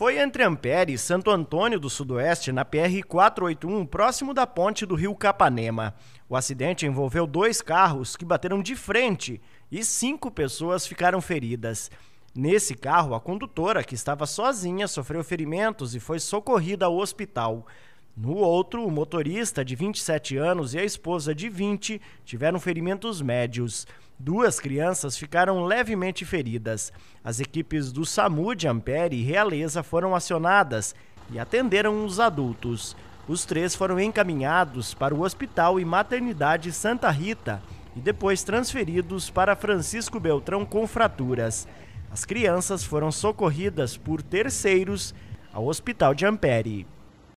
Foi entre Ampere e Santo Antônio do Sudoeste, na PR-481, próximo da ponte do rio Capanema. O acidente envolveu dois carros que bateram de frente e cinco pessoas ficaram feridas. Nesse carro, a condutora, que estava sozinha, sofreu ferimentos e foi socorrida ao hospital. No outro, o motorista de 27 anos e a esposa de 20 tiveram ferimentos médios. Duas crianças ficaram levemente feridas. As equipes do SAMU de Ampere e Realeza foram acionadas e atenderam os adultos. Os três foram encaminhados para o Hospital e Maternidade Santa Rita e depois transferidos para Francisco Beltrão com fraturas. As crianças foram socorridas por terceiros ao Hospital de Ampere.